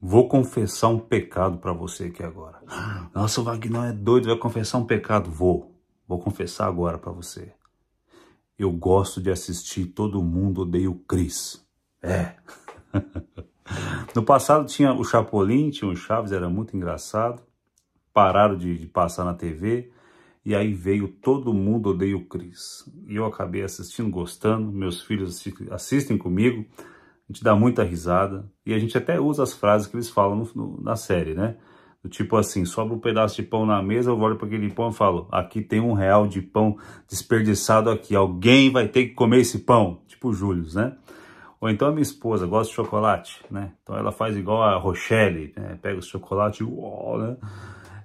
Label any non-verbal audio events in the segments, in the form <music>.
Vou confessar um pecado para você aqui agora. Nossa, o Vagnão é doido, vai confessar um pecado. Vou. Vou confessar agora para você. Eu gosto de assistir Todo Mundo Odeia o Cris. É. <laughs> no passado tinha o Chapolin, tinha o Chaves, era muito engraçado. Pararam de, de passar na TV. E aí veio Todo Mundo Odeia o Cris. E eu acabei assistindo, gostando. Meus filhos assistem comigo a gente dá muita risada e a gente até usa as frases que eles falam no, no, na série, né? Do tipo assim, sobra um pedaço de pão na mesa, eu olho para aquele pão e falo, aqui tem um real de pão desperdiçado aqui, alguém vai ter que comer esse pão, tipo o Júlio, né? Ou então a minha esposa gosta de chocolate, né? Então ela faz igual a Rochelle, né? pega o chocolate, uou, né?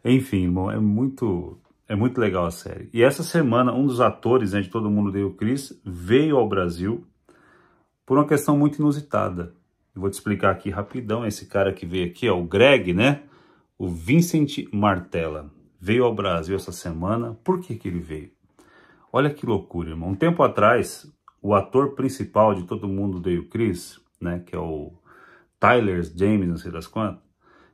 Enfim, irmão, é muito, é muito legal a série. E essa semana um dos atores né, de Todo Mundo Deu Cris veio ao Brasil por uma questão muito inusitada. Eu vou te explicar aqui rapidão. Esse cara que veio aqui, ó, o Greg, né? O Vincent Martella. Veio ao Brasil essa semana. Por que, que ele veio? Olha que loucura, irmão. Um tempo atrás, o ator principal de Todo Mundo Odeia o Chris, né? Que é o Tyler James, não sei das quantas,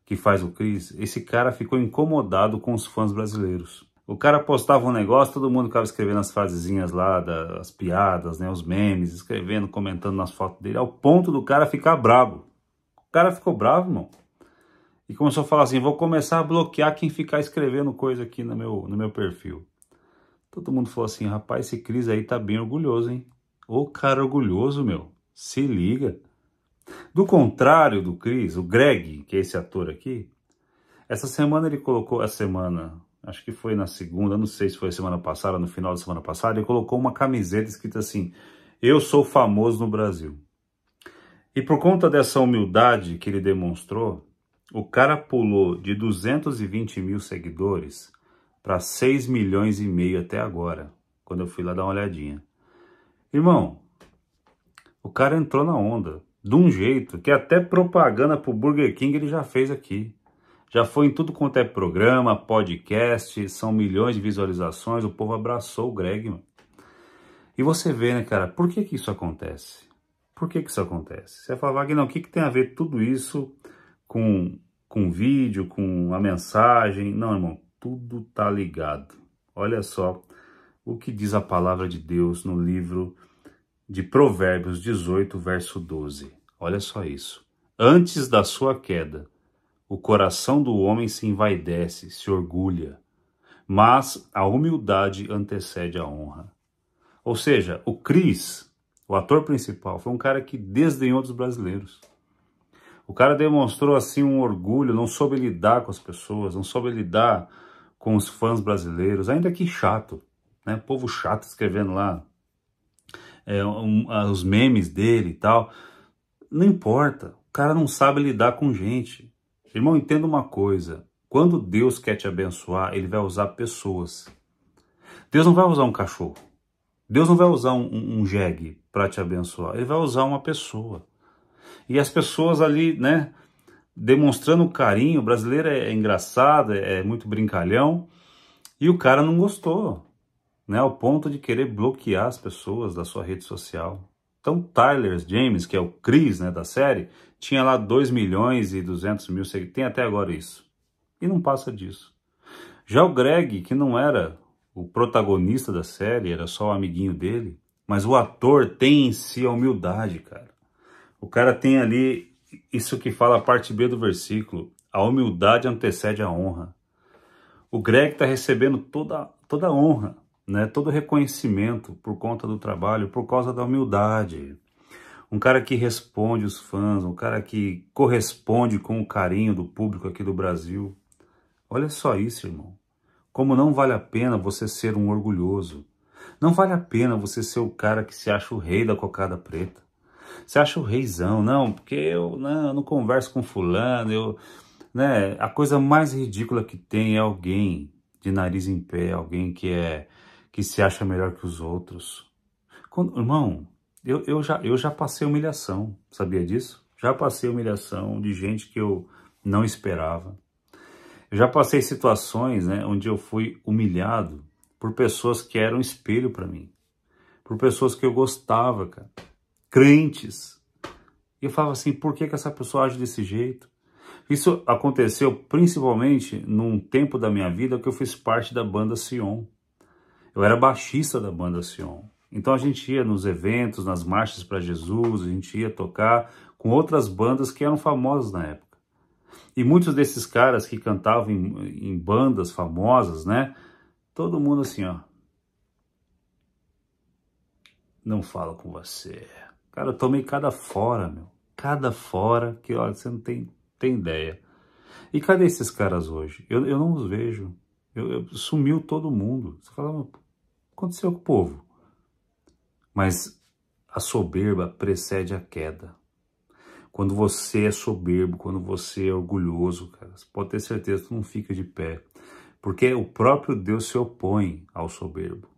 que faz o Chris. Esse cara ficou incomodado com os fãs brasileiros o cara postava um negócio, todo mundo ficava escrevendo as frasezinhas lá, as piadas, né, os memes, escrevendo, comentando nas fotos dele, ao ponto do cara ficar bravo. O cara ficou bravo, irmão. E começou a falar assim, vou começar a bloquear quem ficar escrevendo coisa aqui no meu, no meu perfil. Todo mundo falou assim, rapaz, esse Cris aí tá bem orgulhoso, hein? Ô cara orgulhoso, meu, se liga. Do contrário do Cris, o Greg, que é esse ator aqui, essa semana ele colocou, a semana, acho que foi na segunda, não sei se foi semana passada, no final da semana passada, ele colocou uma camiseta escrita assim: Eu sou famoso no Brasil. E por conta dessa humildade que ele demonstrou, o cara pulou de 220 mil seguidores para 6 milhões e meio até agora, quando eu fui lá dar uma olhadinha. Irmão, o cara entrou na onda de um jeito que até propaganda pro Burger King ele já fez aqui. Já foi em tudo quanto é programa, podcast, são milhões de visualizações, o povo abraçou o Greg, mano. E você vê, né, cara, por que que isso acontece? Por que que isso acontece? Você fala, Wagner, o que que tem a ver tudo isso com, com vídeo, com a mensagem? Não, irmão, tudo tá ligado. Olha só o que diz a palavra de Deus no livro de Provérbios 18, verso 12. Olha só isso. Antes da sua queda, o coração do homem se envaidece, se orgulha, mas a humildade antecede a honra. Ou seja, o Cris, o ator principal, foi um cara que desdenhou dos brasileiros. O cara demonstrou assim um orgulho, não soube lidar com as pessoas, não soube lidar com os fãs brasileiros, ainda que chato, né? Povo chato escrevendo lá é, um, os memes dele e tal. Não importa, o cara não sabe lidar com gente. Irmão, entenda uma coisa. Quando Deus quer te abençoar, ele vai usar pessoas. Deus não vai usar um cachorro. Deus não vai usar um, um, um jegue para te abençoar. Ele vai usar uma pessoa. E as pessoas ali, né, demonstrando carinho. O brasileiro é, é engraçado, é, é muito brincalhão. E o cara não gostou, né, ao ponto de querer bloquear as pessoas da sua rede social. Então, Tyler James, que é o Chris né, da série, tinha lá 2 milhões e 200 mil seguidores. Tem até agora isso. E não passa disso. Já o Greg, que não era o protagonista da série, era só o amiguinho dele, mas o ator tem em si a humildade, cara. O cara tem ali isso que fala a parte B do versículo. A humildade antecede a honra. O Greg está recebendo toda, toda a honra né, todo reconhecimento por conta do trabalho, por causa da humildade. Um cara que responde os fãs, um cara que corresponde com o carinho do público aqui do Brasil. Olha só isso, irmão. Como não vale a pena você ser um orgulhoso. Não vale a pena você ser o cara que se acha o rei da cocada preta. Você acha o reizão, não, porque eu não, né, eu não converso com fulano, eu, né, a coisa mais ridícula que tem é alguém de nariz em pé, alguém que é que se acha melhor que os outros. Quando, irmão, eu, eu, já, eu já passei humilhação, sabia disso? Já passei humilhação de gente que eu não esperava. Eu já passei situações né, onde eu fui humilhado por pessoas que eram espelho para mim, por pessoas que eu gostava, cara, crentes. E eu falava assim, por que, que essa pessoa age desse jeito? Isso aconteceu principalmente num tempo da minha vida que eu fiz parte da banda Sion. Eu era baixista da banda Sion. Então a gente ia nos eventos, nas marchas para Jesus, a gente ia tocar com outras bandas que eram famosas na época. E muitos desses caras que cantavam em, em bandas famosas, né? Todo mundo assim, ó. Não falo com você. Cara, eu tomei cada fora, meu. Cada fora que, olha, você não tem, tem ideia. E cadê esses caras hoje? Eu, eu não os vejo. Eu, eu, sumiu todo mundo. Você fala, aconteceu com o povo. Mas a soberba precede a queda. Quando você é soberbo, quando você é orgulhoso, cara, você pode ter certeza que não fica de pé. Porque o próprio Deus se opõe ao soberbo.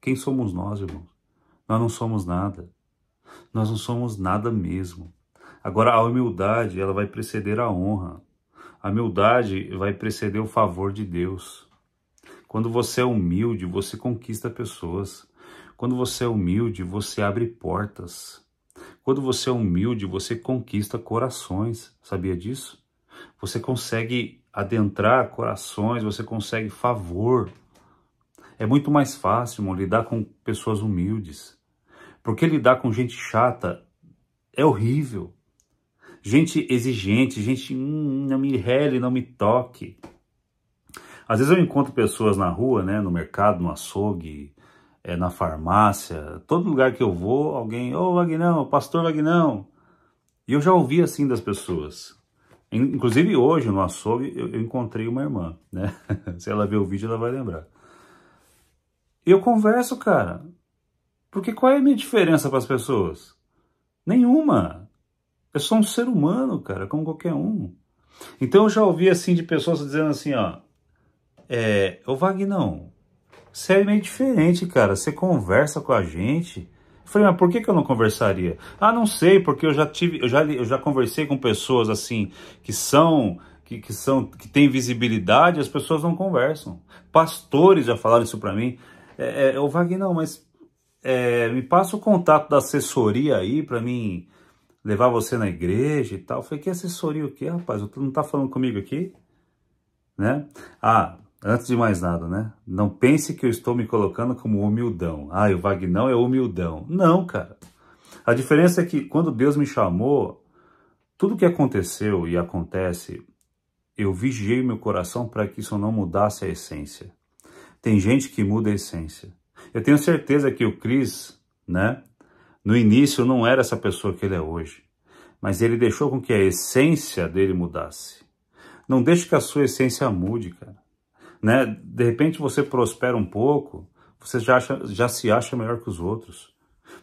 Quem somos nós, irmãos? Nós não somos nada. Nós não somos nada mesmo. Agora, a humildade, ela vai preceder a honra. A humildade vai preceder o favor de Deus. Quando você é humilde, você conquista pessoas. Quando você é humilde, você abre portas. Quando você é humilde, você conquista corações. Sabia disso? Você consegue adentrar corações, você consegue favor. É muito mais fácil irmão, lidar com pessoas humildes. Porque lidar com gente chata é horrível. Gente exigente, gente, hum, não me rele, não me toque. Às vezes eu encontro pessoas na rua, né, no mercado, no açougue, é, na farmácia, todo lugar que eu vou, alguém, ô oh, Vagnão, pastor Vagnão. E eu já ouvi assim das pessoas. Inclusive hoje no açougue eu encontrei uma irmã, né? <laughs> Se ela ver o vídeo ela vai lembrar. E Eu converso, cara. Porque qual é a minha diferença para as pessoas? Nenhuma. Eu sou um ser humano, cara, como qualquer um. Então eu já ouvi assim de pessoas dizendo assim, ó, é, ô Vagnão, você é meio diferente, cara. Você conversa com a gente. Eu falei, mas por que, que eu não conversaria? Ah, não sei, porque eu já tive, eu já, eu já conversei com pessoas assim que são que, que são que têm visibilidade, as pessoas não conversam. Pastores já falaram isso para mim. É, é, ô Vagnão, mas é, me passa o contato da assessoria aí para mim levar você na igreja e tal. Eu falei, que assessoria o quê, rapaz? Tu não tá falando comigo aqui? Né? Ah, antes de mais nada, né? Não pense que eu estou me colocando como humildão. Ah, o Vagnão é humildão. Não, cara. A diferença é que quando Deus me chamou, tudo que aconteceu e acontece, eu vigiei meu coração para que isso não mudasse a essência. Tem gente que muda a essência. Eu tenho certeza que o Cris, né? No início não era essa pessoa que ele é hoje, mas ele deixou com que a essência dele mudasse. Não deixe que a sua essência mude, cara né? De repente você prospera um pouco, você já, acha, já se acha melhor que os outros.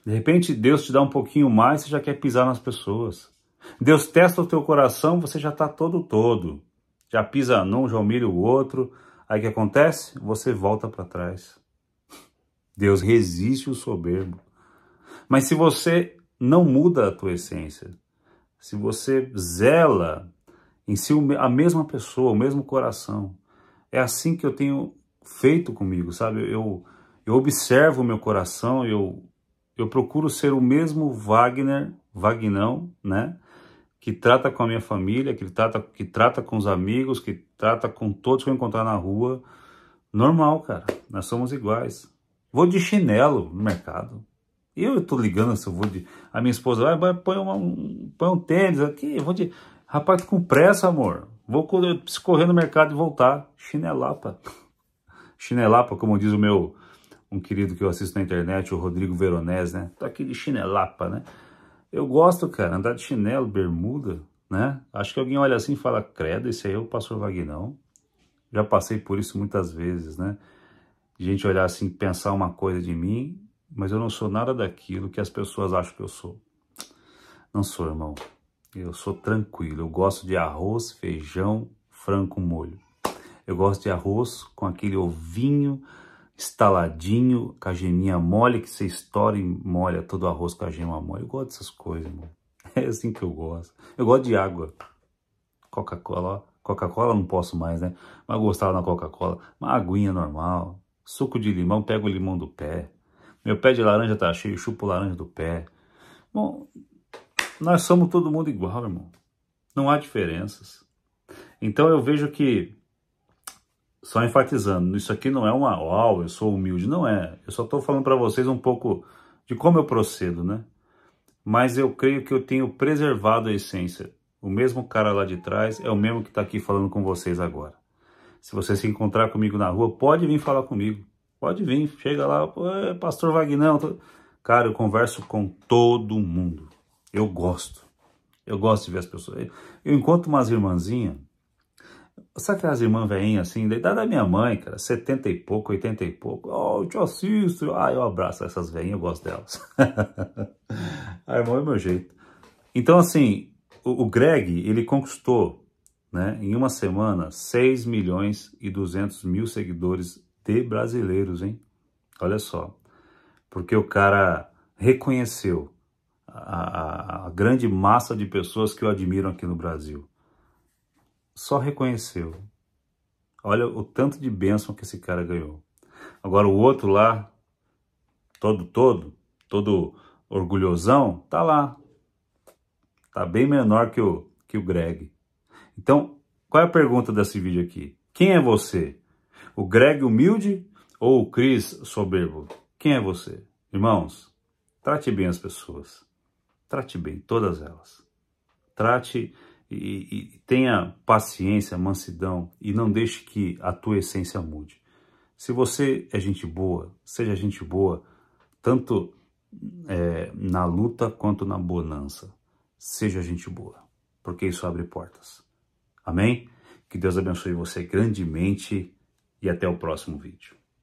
De repente Deus te dá um pouquinho mais, você já quer pisar nas pessoas. Deus testa o teu coração, você já está todo todo. Já pisa num, já humilha o outro. Aí o que acontece? Você volta para trás. Deus resiste o soberbo. Mas se você não muda a tua essência, se você zela em si a mesma pessoa, o mesmo coração, é assim que eu tenho feito comigo, sabe? Eu, eu observo o meu coração, eu, eu procuro ser o mesmo Wagner, Wagnão, né? Que trata com a minha família, que trata, que trata com os amigos, que trata com todos que eu encontrar na rua. Normal, cara. Nós somos iguais. Vou de chinelo no mercado. Eu tô ligando se eu vou de... A minha esposa vai, ah, põe, um, põe um tênis aqui, vou de... Rapaz, tô com pressa, amor. Vou correr no mercado e voltar. Chinelapa. <laughs> Chinelapa, como diz o meu um querido que eu assisto na internet, o Rodrigo Veronese, né? Tô tá aqui de chinelapa, né? Eu gosto, cara, andar de chinelo, bermuda, né? Acho que alguém olha assim e fala, credo, esse aí é o pastor Vagnão. Já passei por isso muitas vezes, né? gente olhar assim, pensar uma coisa de mim, mas eu não sou nada daquilo que as pessoas acham que eu sou. Não sou, irmão. Eu sou tranquilo, eu gosto de arroz, feijão, frango molho. Eu gosto de arroz com aquele ovinho estaladinho, com a geminha mole, que você estoura e molha todo o arroz com a gema mole. Eu gosto dessas coisas, mano. É assim que eu gosto. Eu gosto de água. Coca-Cola, Coca-Cola não posso mais, né? Mas gostava da Coca-Cola. Uma aguinha normal, suco de limão, pego o limão do pé. Meu pé de laranja tá cheio, chupo laranja do pé. Bom, nós somos todo mundo igual, irmão. Não há diferenças. Então eu vejo que, só enfatizando, isso aqui não é uma, uau, oh, eu sou humilde, não é. Eu só estou falando para vocês um pouco de como eu procedo, né? Mas eu creio que eu tenho preservado a essência. O mesmo cara lá de trás é o mesmo que está aqui falando com vocês agora. Se você se encontrar comigo na rua, pode vir falar comigo. Pode vir, chega lá, é, pastor Vagnão. Cara, eu converso com todo mundo. Eu gosto. Eu gosto de ver as pessoas. Eu encontro umas irmãzinhas. Sabe aquelas irmãs veinhas assim, da idade da minha mãe, cara, 70 e pouco, 80 e pouco. Oh, eu te assisto. Ah, eu abraço essas veinhas, eu gosto delas. <laughs> A irmã é meu jeito. Então, assim, o, o Greg, ele conquistou, né, em uma semana, 6 milhões e 200 mil seguidores de brasileiros, hein? Olha só. Porque o cara reconheceu a, a, grande massa de pessoas que o admiram aqui no Brasil. Só reconheceu. Olha o tanto de bênção que esse cara ganhou. Agora o outro lá, todo, todo, todo orgulhosão, tá lá. Tá bem menor que o, que o Greg. Então, qual é a pergunta desse vídeo aqui? Quem é você? O Greg humilde ou o Cris soberbo? Quem é você? Irmãos, trate bem as pessoas trate bem todas elas. Trate e, e tenha paciência, mansidão e não deixe que a tua essência mude. Se você é gente boa, seja gente boa, tanto é, na luta quanto na bonança. Seja gente boa, porque isso abre portas. Amém? Que Deus abençoe você grandemente e até o próximo vídeo.